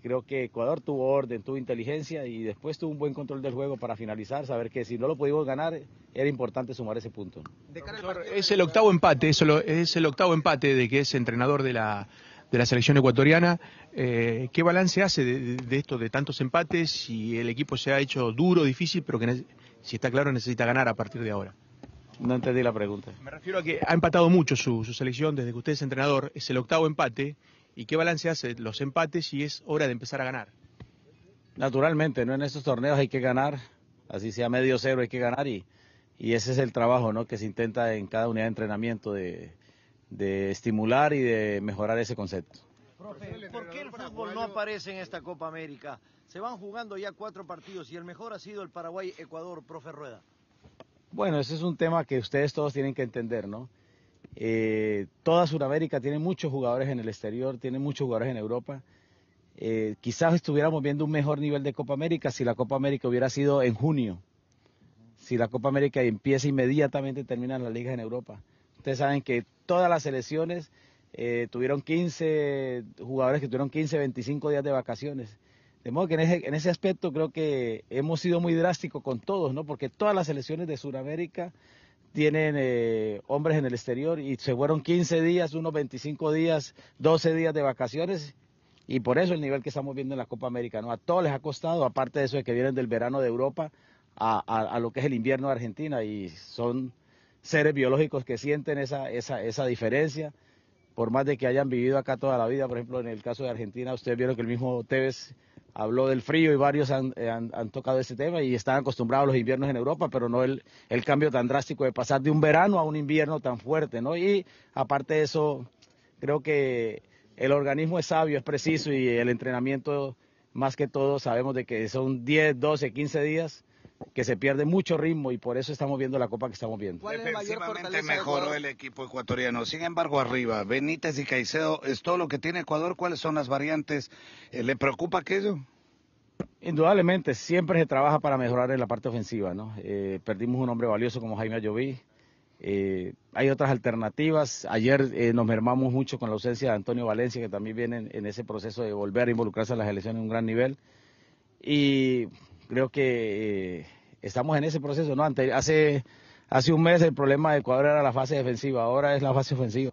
creo que Ecuador tuvo orden, tuvo inteligencia y después tuvo un buen control del juego para finalizar, saber que si no lo pudimos ganar era importante sumar ese punto. Es el octavo empate, es es el octavo empate de que es entrenador de la, de la selección ecuatoriana. Eh, ¿Qué balance hace de, esto, de tantos empates? Si el equipo se ha hecho duro, difícil, pero que si está claro necesita ganar a partir de ahora. No entendí la pregunta. Me refiero a que ha empatado mucho su, su selección desde que usted es entrenador. Es el octavo empate y qué balance hace eh, los empates y es hora de empezar a ganar. Naturalmente, ¿no? En estos torneos hay que ganar, así sea medio cero hay que ganar y, y ese es el trabajo, ¿no? Que se intenta en cada unidad de entrenamiento de, estimular y de mejorar ese concepto. ¿por qué el fútbol no aparece en esta Copa América? Se van jugando ya cuatro partidos y el mejor ha sido el Paraguay-Ecuador, profe Rueda. Bueno, ese es un tema que ustedes todos tienen que entender, ¿no? Eh, toda Sudamérica tiene muchos jugadores en el exterior, tiene muchos jugadores en Europa. Eh, quizás estuviéramos viendo un mejor nivel de Copa América si la Copa América hubiera sido en junio. Si la Copa América empieza inmediatamente, terminan las ligas en Europa. Ustedes saben que todas las selecciones eh, tuvieron 15 jugadores que tuvieron 15, 25 días de vacaciones. De modo que en ese, aspecto creo que hemos sido muy drásticos con todos, ¿no? Porque todas las selecciones de Sudamérica tienen eh, hombres en el exterior y se fueron 15 días, unos 25 días, 12 días de vacaciones y por eso el nivel que estamos viendo en la Copa América, ¿no? A todos les ha costado, aparte de eso de que vienen del verano de Europa a, lo que es el invierno de Argentina y son seres biológicos que sienten esa, esa diferencia, por más de que hayan vivido acá toda la vida, por ejemplo, en el caso de Argentina, ustedes vieron que el mismo Tevez habló del frío y varios eh, han, tocado ese tema y están acostumbrados a los inviernos en Europa, pero no el, el, cambio tan drástico de pasar de un verano a un invierno tan fuerte, ¿no? Y aparte de eso, creo que el organismo es sabio, es preciso y el entrenamiento más que todo sabemos de que son 10, 12, 15 días que se pierde mucho ritmo y por eso estamos viendo la copa que estamos viendo. ¿Cuál mejoró el equipo ecuatoriano. Sin embargo, arriba, Benítez y Caicedo, ¿es todo lo que tiene Ecuador? ¿Cuáles son las variantes? Eh, ¿Le preocupa aquello? Indudablemente, siempre se trabaja para mejorar en la parte ofensiva, ¿no? Eh, perdimos un hombre valioso como Jaime Ayoví, eh, hay otras alternativas. Ayer eh, nos mermamos mucho con la ausencia de Antonio Valencia, que también viene en, ese proceso de volver a involucrarse en las elecciones en un gran nivel. Y creo que eh, estamos en ese proceso. ¿no? hace, hace un mes el problema de Ecuador era la fase defensiva, ahora es la fase ofensiva.